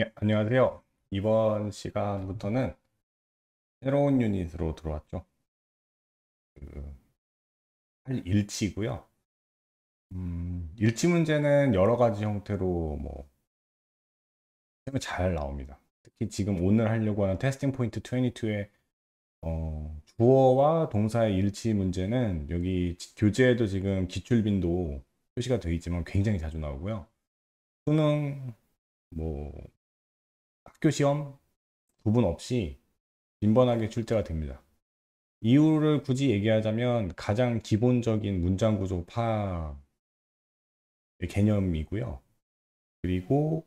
예, 안녕하세요. 이번 시간부터는 새로운 유닛으로 들어왔죠. 그, 할 일치고요. 음, 일치 문제는 여러 가지 형태로 뭐잘 나옵니다. 특히 지금 오늘 하려고 하는 테스팅 포인트 22의 어, 주어와 동사의 일치 문제는 여기 교재에도 지금 기출빈도 표시가 되어 있지만 굉장히 자주 나오고요. 수능 뭐 학교 시험 부분 없이 빈번하게 출제가 됩니다. 이유를 굳이 얘기하자면 가장 기본적인 문장 구조 파의 개념이고요. 그리고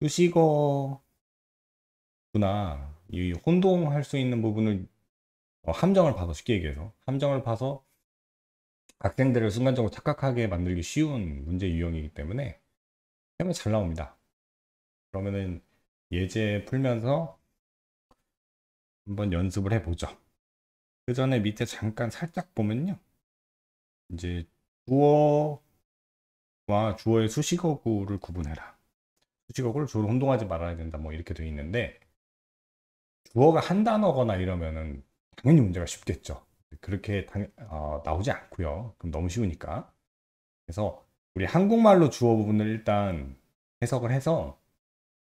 수식어구나 이 혼동할 수 있는 부분을 어, 함정을 봐서 쉽게 얘기해서 함정을 봐서 학생들을 순간적으로 착각하게 만들기 쉬운 문제 유형이기 때문에 하면 잘 나옵니다. 그러면은 예제 풀면서 한번 연습을 해보죠. 그 전에 밑에 잠깐 살짝 보면요. 이제 주어와 주어의 수식어구를 구분해라. 수식어구를 주로 혼동하지 말아야 된다. 뭐 이렇게 돼 있는데 주어가 한 단어거나 이러면은 당연히 문제가 쉽겠죠. 그렇게 당, 어, 나오지 않고요. 그럼 너무 쉬우니까. 그래서 우리 한국말로 주어 부분을 일단 해석을 해서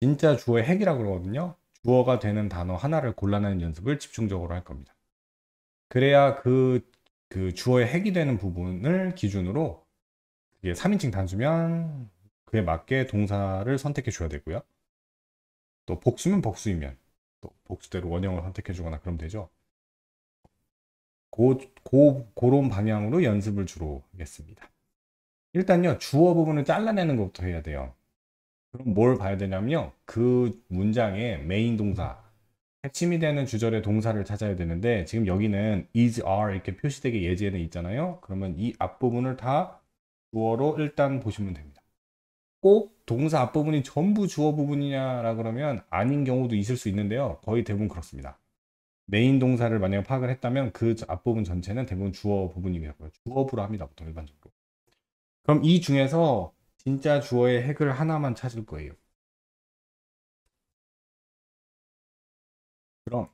진짜 주어의 핵이라고 그러거든요. 주어가 되는 단어 하나를 골라내는 연습을 집중적으로 할 겁니다. 그래야 그, 그 주어의 핵이 되는 부분을 기준으로 그게 3인칭 단수면 그에 맞게 동사를 선택해 줘야 되고요. 또 복수면 복수이면 또 복수대로 원형을 선택해 주거나 그럼 되죠. 고, 고, 그런 방향으로 연습을 주로 하겠습니다. 일단요, 주어 부분을 잘라내는 것부터 해야 돼요. 그럼 뭘 봐야 되냐면요. 그 문장의 메인 동사, 핵심이 되는 주절의 동사를 찾아야 되는데 지금 여기는 is, are 이렇게 표시되게 예제는 있잖아요. 그러면 이 앞부분을 다 주어로 일단 보시면 됩니다. 꼭 동사 앞부분이 전부 주어 부분이냐라 그러면 아닌 경우도 있을 수 있는데요. 거의 대부분 그렇습니다. 메인 동사를 만약 파악을 했다면 그 앞부분 전체는 대부분 주어 부분이겠고요. 주어부로 합니다. 보통 일반적으로. 그럼 이 중에서 진짜 주어의 핵을 하나만 찾을 거예요. 그럼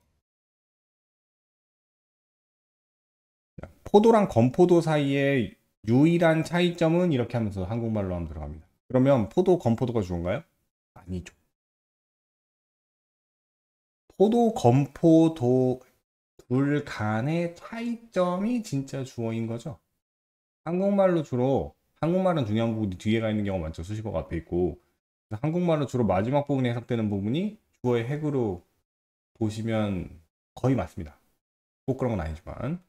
포도랑 건포도 사이에 유일한 차이점은 이렇게 하면서 한국말로 하면 들어갑니다. 그러면 포도, 건포도가 주어인가요? 아니죠. 포도, 건포도 둘 간의 차이점이 진짜 주어인 거죠. 한국말로 주로 한국말은 중요한 부분이 뒤에 가 있는 경우가 많죠. 수식어가 앞에 있고. 한국말은 주로 마지막 부분에 해석되는 부분이 주어의 핵으로 보시면 거의 맞습니다. 꼭 그런 건 아니지만.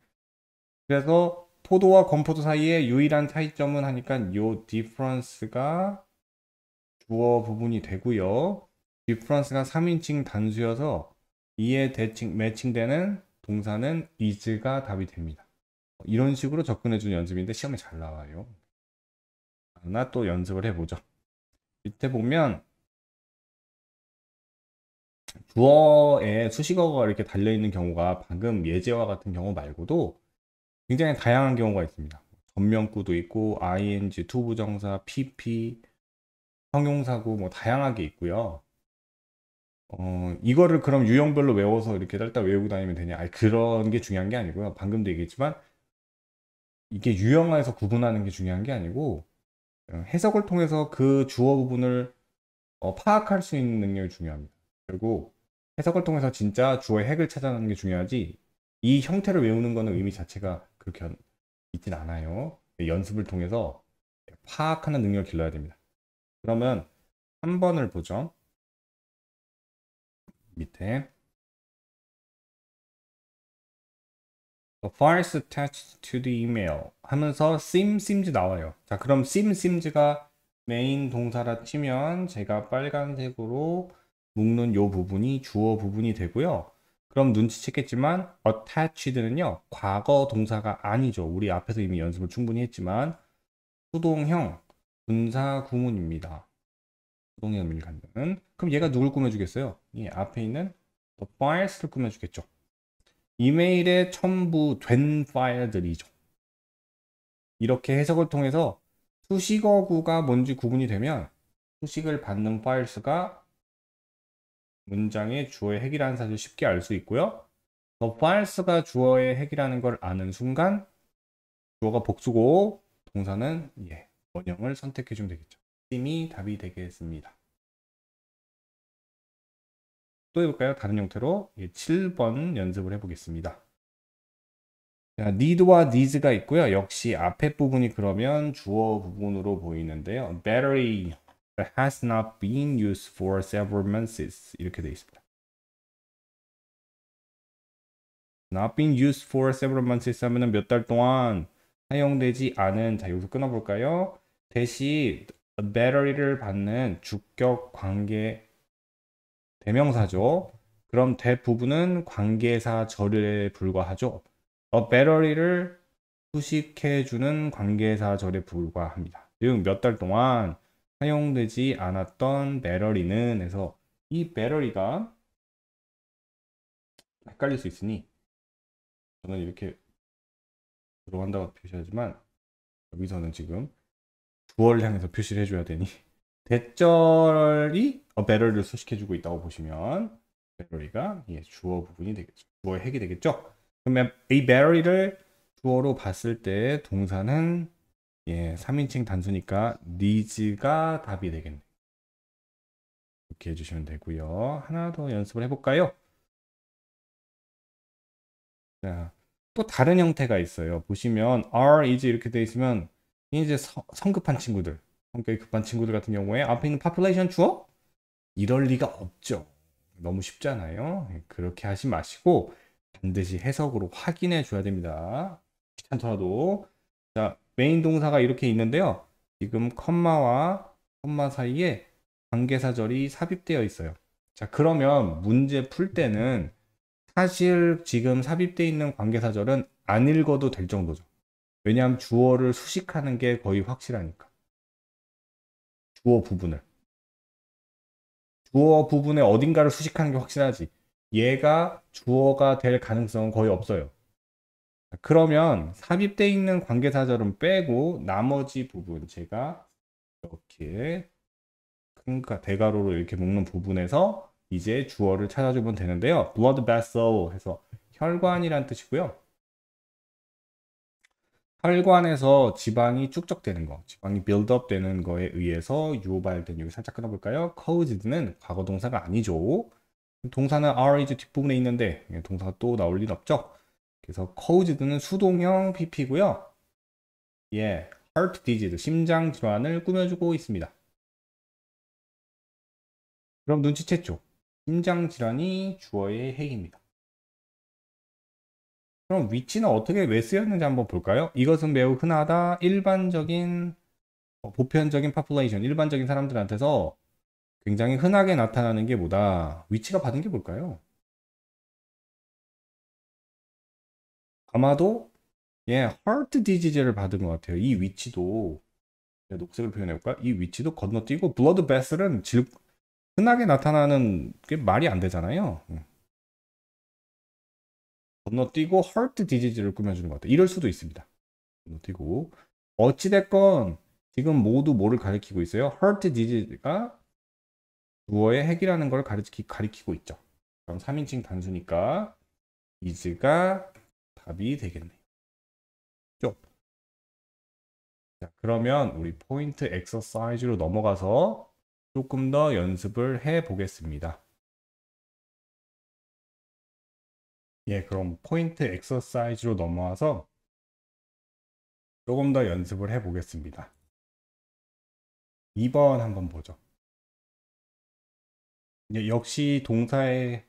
그래서 포도와 건포도 사이에 유일한 차이점은 하니까 요디 i f 스가 주어 부분이 되고요. 디 i f 스가 3인칭 단수여서 이에 대칭, 매칭되는 동사는 is가 답이 됩니다. 이런 식으로 접근해주는 연습인데 시험에 잘 나와요. 하나 또 연습을 해보죠. 밑에 보면 주어에 수식어가 이렇게 달려있는 경우가 방금 예제와 같은 경우 말고도 굉장히 다양한 경우가 있습니다. 전명구도 있고 ing, 투부정사, pp, 형용사구 뭐 다양하게 있고요. 어, 이거를 그럼 유형별로 외워서 이렇게 딸딸 외우고 다니면 되냐? 아니, 그런 게 중요한 게 아니고요. 방금도 얘기했지만 이게 유형화해서 구분하는 게 중요한 게 아니고 어, 해석을 통해서 그 주어 부분을 어, 파악할 수 있는 능력이 중요합니다. 그리고 해석을 통해서 진짜 주어의 핵을 찾아내는 게 중요하지 이 형태를 외우는 거는 의미 자체가 그렇게 있진 않아요. 연습을 통해서 파악하는 능력을 길러야 됩니다. 그러면 3번을 보죠. 밑에 어, files attached to the email 하면서 sim simz 나와요. 자, 그럼 sim simz가 메인 동사라 치면 제가 빨간색으로 묶는 요 부분이 주어 부분이 되고요. 그럼 눈치챘겠지만 attached는요. 과거 동사가 아니죠. 우리 앞에서 이미 연습을 충분히 했지만 수동형 분사 구문입니다. 수동형 의미를 갖는. 그럼 얘가 누굴 꾸며주겠어요? 이 앞에 있는 the files를 꾸며주겠죠. 이메일에 첨부된 파일들이죠. 이렇게 해석을 통해서 수식어구가 뭔지 구분이 되면 수식을 받는 파일 수가 문장의 주어의 핵이라는 사실을 쉽게 알 수 있고요. 더 파일스가 주어의 핵이라는 걸 아는 순간 주어가 복수고 동사는 예, 원형을 선택해 주면 되겠죠. 찜이 답이 되겠습니다. 또 해볼까요? 다른 형태로 7번 예, 연습을 해보겠습니다. 자, need와 needs가 있고요. 역시 앞에 부분이 그러면 주어 부분으로 보이는데요. battery has not been used for several months 이렇게 되어 있습니다. not been used for several months 하면몇 달 동안 사용되지 않은 자 여기서 끊어볼까요? 대시 배터리를 받는 주격 관계 대명사죠. 그럼 대부분은 관계사 절에 불과하죠. 어 배럴이를 수식해주는 관계사 절에 불과합니다. 즉 몇 달 동안 사용되지 않았던 배럴이는 해서 이 배럴이가 헷갈릴 수 있으니 저는 이렇게 들어간다고 표시하지만 여기서는 지금 주월 향해서 표시를 해줘야 되니 대절이 어, 배럴을 수식해주고 있다고 보시면 배럴이가 예, 주어 부분이 되겠죠. 주어의 핵이 되겠죠. 그러면 이 배럴이를 주어로 봤을 때 동사는 예, 3인칭 단수니까 needs가 답이 되겠네요. 이렇게 해주시면 되고요. 하나 더 연습을 해볼까요? 자, 또 다른 형태가 있어요. 보시면 are is 이렇게 돼 있으면 이제 성급한 친구들 성격이 급한 친구들 같은 경우에 앞에 있는 population 주어? 이럴 리가 없죠. 너무 쉽잖아요. 예, 그렇게 하지 마시고 반드시 해석으로 확인해 줘야 됩니다. 귀찮더라도 자 메인 동사가 이렇게 있는데요. 지금 컴마와 컴마 사이에 관계사절이 삽입되어 있어요. 자 그러면 문제 풀 때는 사실 지금 삽입되어 있는 관계사절은 안 읽어도 될 정도죠. 왜냐하면 주어를 수식하는 게 거의 확실하니까. 주어 부분을. 주어 부분에 어딘가를 수식하는 게 확실하지. 얘가 주어가 될 가능성은 거의 없어요. 그러면 삽입되어 있는 관계사절은 빼고 나머지 부분 제가 이렇게 그러니까 대괄호로 이렇게 묶는 부분에서 이제 주어를 찾아주면 되는데요. blood vessel 해서 혈관이란 뜻이고요. 혈관에서 지방이 축적되는 거, 지방이 빌드업 되는 거에 의해서 유발된 여기 살짝 끊어볼까요? caused는 과거 동사가 아니죠. 동사는 reg 뒷부분에 있는데 예, 동사가 또 나올 일 없죠. 그래서 caused는 수동형 pp고요. 예, heart disease, 심장 질환을 꾸며주고 있습니다. 그럼 눈치챘죠? 심장 질환이 주어의 핵입니다. 그럼 위치는 어떻게 왜 쓰였는지 한번 볼까요? 이것은 매우 흔하다. 일반적인 어, 보편적인 파퓰레이션, 일반적인 사람들한테서 굉장히 흔하게 나타나는 게 뭐다. 위치가 받은 게 뭘까요? 아마도 예, heart disease를 받은 것 같아요. 이 위치도 네, 녹색을 표현해 볼까? 이 위치도 건너뛰고 blood vessel은 질, 흔하게 나타나는 게 말이 안 되잖아요. 음. 건너뛰고 헐트 디지 t 를 꾸며주는 것 같아요. 이럴 수도 있습니다. 건너뛰고 어찌됐건 지금 모두 뭐를 가리키고 있어요? 헐트 디지 t 가 주어의 핵이라는 걸 가리키, 가리키고 있죠. 그럼 3인칭 단수니까 is가 답이 되겠네요. 쭉. 자, 그러면 우리 포인트 엑서사이즈로 넘어가서 조금 더 연습을 해 보겠습니다. 예, 그럼 포인트 엑서사이즈로 넘어와서 조금 더 연습을 해 보겠습니다. 2번 한번 보죠. 예, 역시 동사에가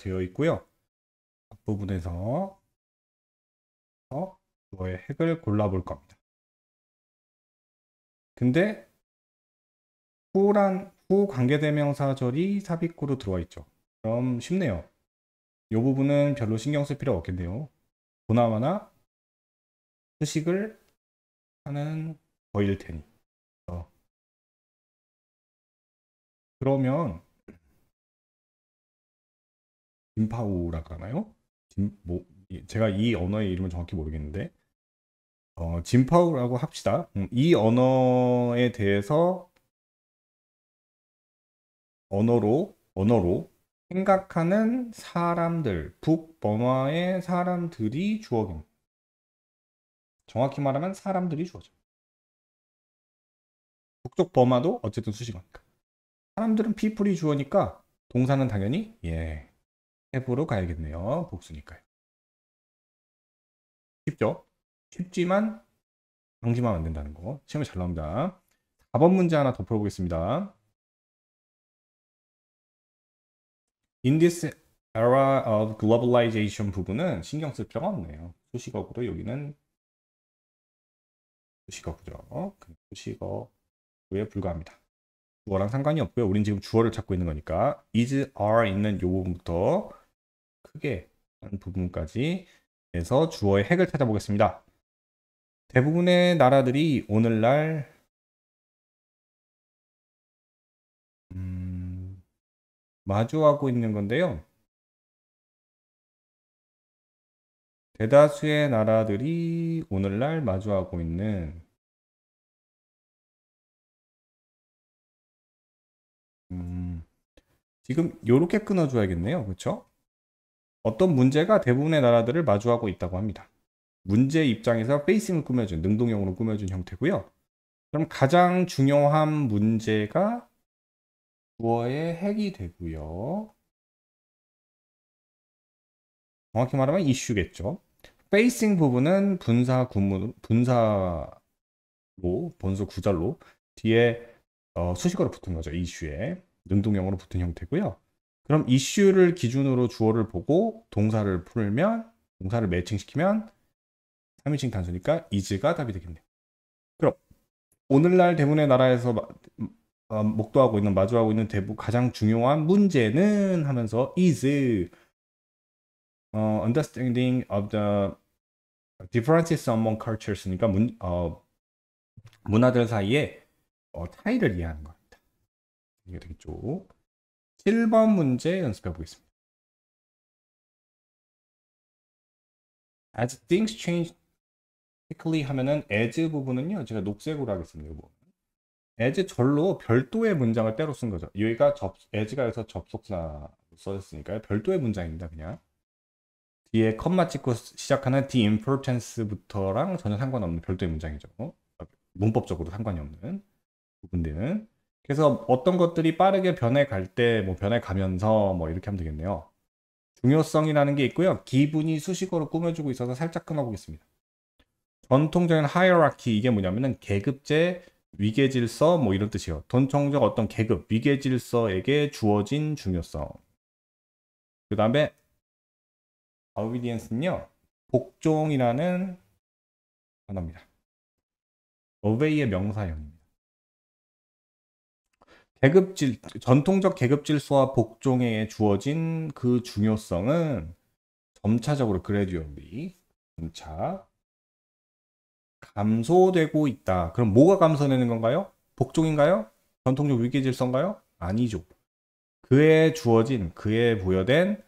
되어 있고요. 앞부분에서 그거의 핵을 골라볼 겁니다. 근데 후란 후 관계대명사절이 삽입구로 들어와 있죠. 그럼 쉽네요. 이 부분은 별로 신경 쓸 필요 없겠네요. 보나마나 수식을 하는 거일 테니. 어. 그러면 짐파우라고 하나요? 진, 뭐, 제가 이 언어의 이름을 정확히 모르겠는데 어, 진파우라고 합시다. 음, 이 언어에 대해서 언어로 언어로 생각하는 사람들, 북범화의 사람들이 주어입 정확히 말하면 사람들이 주어죠. 북쪽 범화도 어쨌든 수식어니까. 사람들은 people이 주어니까 동사는 당연히 예, h a 로 가야겠네요. 복수니까요. 쉽죠? 쉽지만 방심하면 안 된다는 거. 시험에 잘 나옵니다. 4번 문제 하나 더 풀어보겠습니다. in this era of globalization 부분은 신경 쓸 필요가 없네요. 수식어구도 여기는 수식어구죠. 수식어구에 불과합니다. 주어랑 상관이 없고요. 우린 지금 주어를 찾고 있는 거니까 is, are 있는 요 부분부터 크게 한 부분까지 해서 주어의 핵을 찾아보겠습니다. 대부분의 나라들이 오늘날 마주하고 있는 건데요. 대다수의 나라들이 오늘날 마주하고 있는 음, 지금 이렇게 끊어줘야겠네요. 그렇죠? 어떤 문제가 대부분의 나라들을 마주하고 있다고 합니다. 문제 입장에서 페이싱을 꾸며준, 능동형으로 꾸며준 형태고요. 그럼 가장 중요한 문제가 주어의 핵이 되고요. 정확히 말하면 이슈겠죠. 페이싱 부분은 분사 구문 분사로 본수 구절로 뒤에 어, 수식어로 붙은 거죠. 이슈에 능동형으로 붙은 형태고요. 그럼 이슈를 기준으로 주어를 보고 동사를 풀면 동사를 매칭시키면 3인칭 단수니까 is가 답이 되겠네요. 그럼 오늘날 대문의 나라에서 어, 목도하고 있는 마주하고 있는 대부 가장 중요한 문제는 하면서 is 어, understanding of the differences among cultures니까 문, 어, 문화들 사이에 어, 차이를 이해하는 겁니다. 이게 되겠죠. 7번 문제 연습해 보겠습니다. As things change quickly 하면은 as 부분은요. 제가 녹색으로 하겠습니다. 뭐. as 절로 별도의 문장을 때로 쓴 거죠. 여기가 접, as가 여기서 접속사 써졌으니까요. 별도의 문장입니다. 그냥 뒤에 컴마 찍고 시작하는 the importance부터랑 전혀 상관없는 별도의 문장이죠. 문법적으로 상관이 없는 부분들은 그래서 어떤 것들이 빠르게 변해갈 때 뭐 변해가면서 뭐 이렇게 하면 되겠네요. 중요성이라는 게 있고요. 기분이 수식어로 꾸며주고 있어서 살짝 끊어보겠습니다. 전통적인 하이어라키 이게 뭐냐면은 계급제 위계질서 뭐 이런 뜻이에요. 돈청적 어떤 계급, 위계질서에게 주어진 중요성. 그 다음에 obedience는요. 복종이라는 단어입니다. obey의 명사형입니다. 계급질, 전통적 계급질서와 복종에 주어진 그 중요성은 점차적으로 그래듀얼리 점차 감소되고 있다. 그럼 뭐가 감소되는 건가요? 복종인가요? 전통적 위계 질서인가요? 아니죠. 그에 주어진, 그에 부여된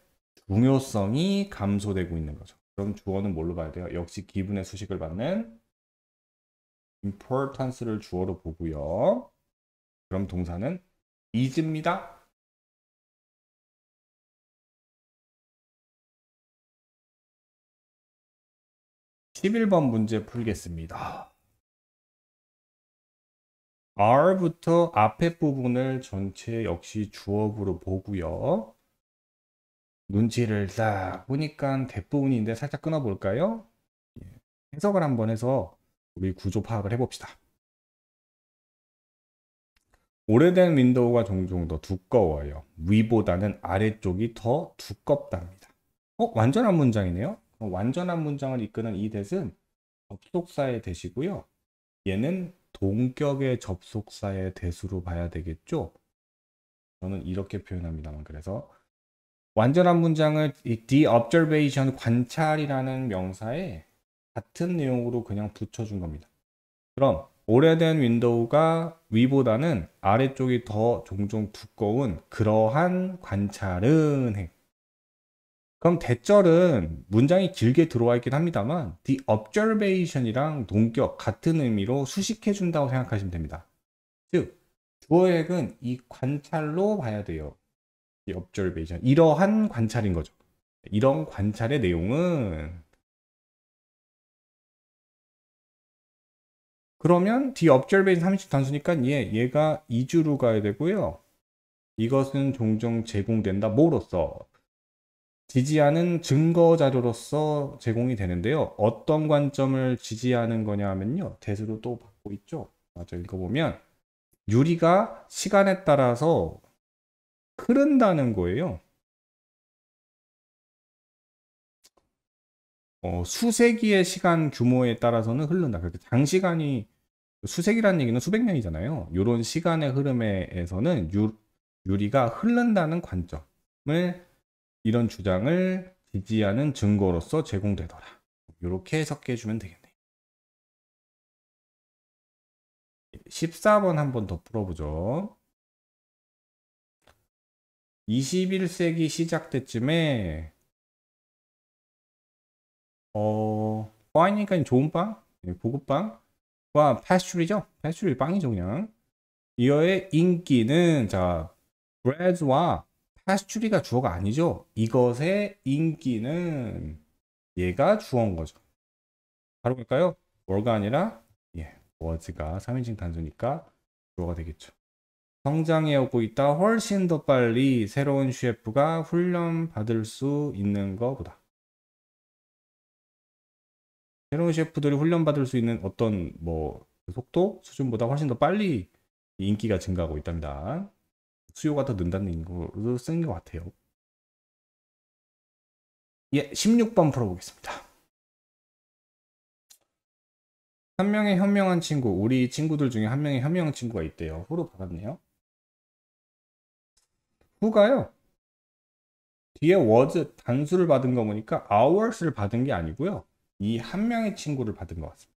중요성이 감소되고 있는 거죠. 그럼 주어는 뭘로 봐야 돼요? 역시 기분의 수식을 받는 importance를 주어로 보고요. 그럼 동사는 is입니다. 11번 문제 풀겠습니다. R부터 앞에 부분을 전체 역시 주업으로 보고요. 눈치를 딱 보니까 대부분인데 살짝 끊어볼까요? 예, 해석을 한번 해서 우리 구조 파악을 해봅시다. 오래된 윈도우가 종종 더 두꺼워요. 위보다는 아래쪽이 더 두껍답니다. 어? 완전한 문장이네요? 어, 완전한 문장을 이끄는 이대은 접속사의 대시고요. 얘는 동격의 접속사의 대수로 봐야 되겠죠. 저는 이렇게 표현합니다만 그래서 완전한 문장을 이 the observation 관찰이라는 명사에 같은 내용으로 그냥 붙여준 겁니다. 그럼 오래된 윈도우가 위보다는 아래쪽이 더 종종 두꺼운 그러한 관찰은 했고 그럼 대절은 문장이 길게 들어와 있긴 합니다만 the observation이랑 동격 같은 의미로 수식해 준다고 생각하시면 됩니다. 즉 주어액은 이 관찰로 봐야 돼요. the observation 이러한 관찰인 거죠. 이런 관찰의 내용은 그러면 the observation 30 단수니까 얘, 얘가 2주로 가야 되고요. 이것은 종종 제공된다 뭐로써 지지하는 증거 자료로서 제공이 되는데요. 어떤 관점을 지지하는 거냐 하면요. 대수로 또 받고 있죠. 맞아 읽어보면 유리가 시간에 따라서 흐른다는 거예요. 어, 수세기의 시간 규모에 따라서는 흐른다. 그렇게 그러니까 장시간이 수세기라는 얘기는 수백 년이잖아요. 이런 시간의 흐름에서는 유, 유리가 흐른다는 관점을 이런 주장을 지지하는 증거로서 제공되더라. 이렇게 해석해 주면 되겠네요. 14번 한 번 더 풀어보죠. 21세기 시작 때쯤에 어, 빵이니까 좋은 빵? 보급빵과 패스츄리죠? 패스츄리 빵이죠 그냥 이어의 인기는 자 브레드와 사시추리가 주어가 아니죠. 이것의 인기는 얘가 주어인 거죠. 바로 볼까요? 월가 아니라 예, 워즈가 3인칭 단수니까 주어가 되겠죠. 성장해 오고 있다 훨씬 더 빨리 새로운 슈에프가 훈련받을 수 있는 거보다 새로운 셰프들이 훈련받을 수 있는 어떤 뭐 속도 수준보다 훨씬 더 빨리 인기가 증가하고 있답니다. 수요가 더 는다는 거로 쓰는 것 같아요. 예, 16번 풀어보겠습니다. 한 명의 현명한 친구, 우리 친구들 중에 한 명의 현명한 친구가 있대요. 후로 받았네요. 후가요. 뒤에 was 단수를 받은 거 보니까 hours를 받은 게 아니고요. 이 한 명의 친구를 받은 것 같습니다.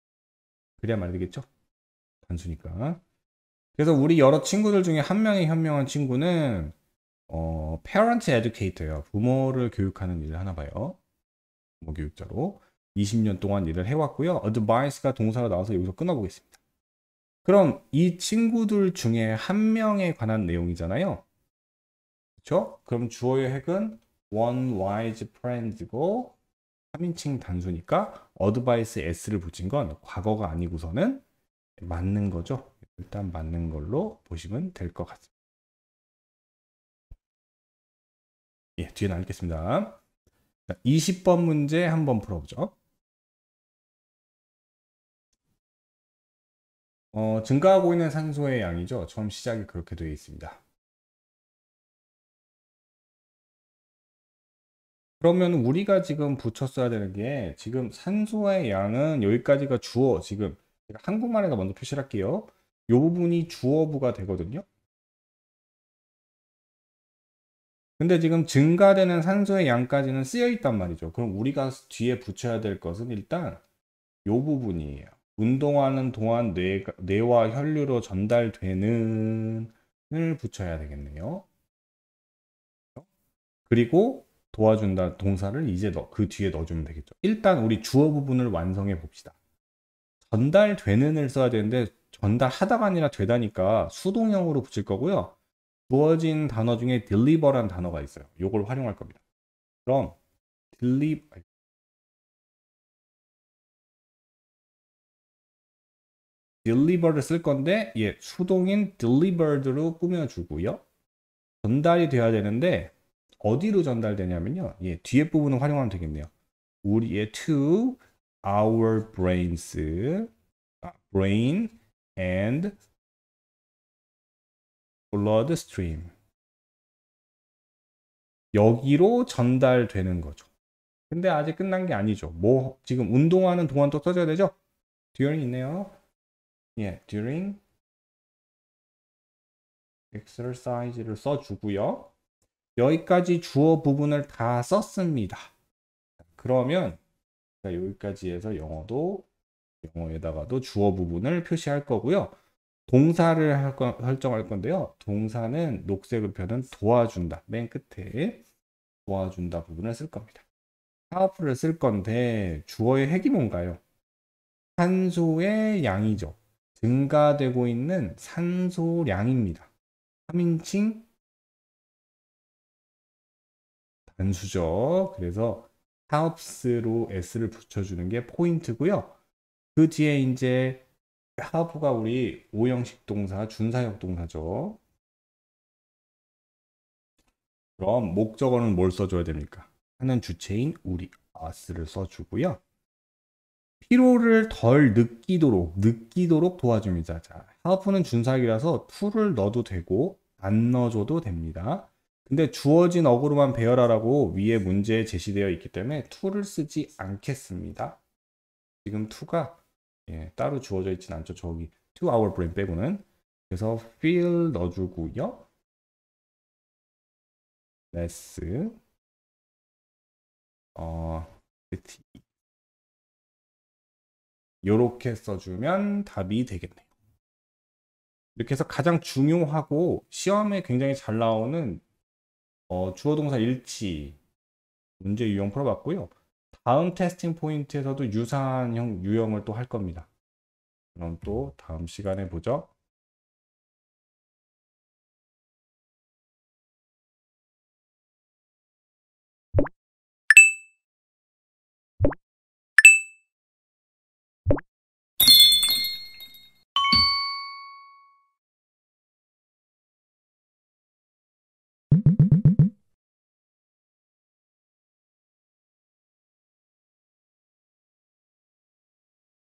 그래야 말이 되겠죠? 단수니까. 그래서 우리 여러 친구들 중에 한 명이 현명한 친구는 어, parent educator예요. 부모를 교육하는 일을 하나 봐요. 부모 교육자로 20년 동안 일을 해왔고요. advice가 동사로 나와서 여기서 끊어보겠습니다. 그럼 이 친구들 중에 한 명에 관한 내용이잖아요. 그렇죠? 그럼 주어의 핵은 one wise friend고 3인칭 단수니까 advice s를 붙인 건 과거가 아니고서는 맞는 거죠. 일단 맞는 걸로 보시면 될 것 같습니다. 예, 뒤에 나겠습니다. 20번 문제 한번 풀어보죠. 어, 증가하고 있는 산소의 양이죠. 처음 시작이 그렇게 되어 있습니다. 그러면 우리가 지금 붙였어야 되는 게 지금 산소의 양은 여기까지가 주어 지금 한국말에다 먼저 표시할게요. 요 부분이 주어부가 되거든요. 근데 지금 증가되는 산소의 양까지는 쓰여 있단 말이죠. 그럼 우리가 뒤에 붙여야 될 것은 일단 요 부분이에요. 운동하는 동안 뇌, 뇌와 혈류로 전달되는 을 붙여야 되겠네요. 그리고 도와준다 동사를 이제 넣, 그 뒤에 넣어주면 되겠죠. 일단 우리 주어 부분을 완성해 봅시다. 전달되는을 써야 되는데 전달하다가 아니라 되다니까 수동형으로 붙일 거고요. 주어진 단어 중에 deliver란 단어가 있어요. 이걸 활용할 겁니다. 그럼 deliver d e l 를쓸 건데 예, 수동인 delivered로 꾸며주고요. 전달이 돼야 되는데 어디로 전달되냐면요. 예, 뒤에 부분을 활용하면 되겠네요. 우리의 to our brains brain and blood stream. 여기로 전달되는 거죠. 근데 아직 끝난 게 아니죠. 뭐 지금 운동하는 동안 또 써줘야 되죠? during 있네요. 예, during exercise를 써주고요. 여기까지 주어 부분을 다 썼습니다. 그러면 여기까지 해서 영어도 영어에다가도 주어 부분을 표시할 거고요. 동사를 할 거, 설정할 건데요. 동사는 녹색을로 표현 도와준다. 맨 끝에 도와준다 부분을 쓸 겁니다. help를 쓸 건데 주어의 핵이 뭔가요? 산소의 양이죠. 증가되고 있는 산소량입니다. 3인칭 단수죠. 그래서 helps로 s를 붙여주는 게 포인트고요. 그 뒤에 이제 하부가 우리 오형식 동사, 준사형 동사죠. 그럼 목적어는 뭘 써줘야 됩니까? 하는 주체인 우리 us를 써주고요. 피로를 덜 느끼도록 느끼도록 도와줍니다. 자, 하프는 준사기라서 툴을 넣어도 되고 안 넣어줘도 됩니다. 근데 주어진 어그로만 배열하라고 위에 문제에 제시되어 있기 때문에 툴을 쓰지 않겠습니다. 지금 t 가 예, 따로 주어져 있진 않죠. 저기 to our brain 빼고는. 그래서 feel 넣어주고요. less 어 요렇게 써주면 답이 되겠네요. 이렇게 해서 가장 중요하고 시험에 굉장히 잘 나오는 어, 주어동사 일치 문제 유형 풀어봤고요. 다음 테스팅 포인트에서도 유사한 형, 유형을 또 할 겁니다. 그럼 또 다음 시간에 보죠.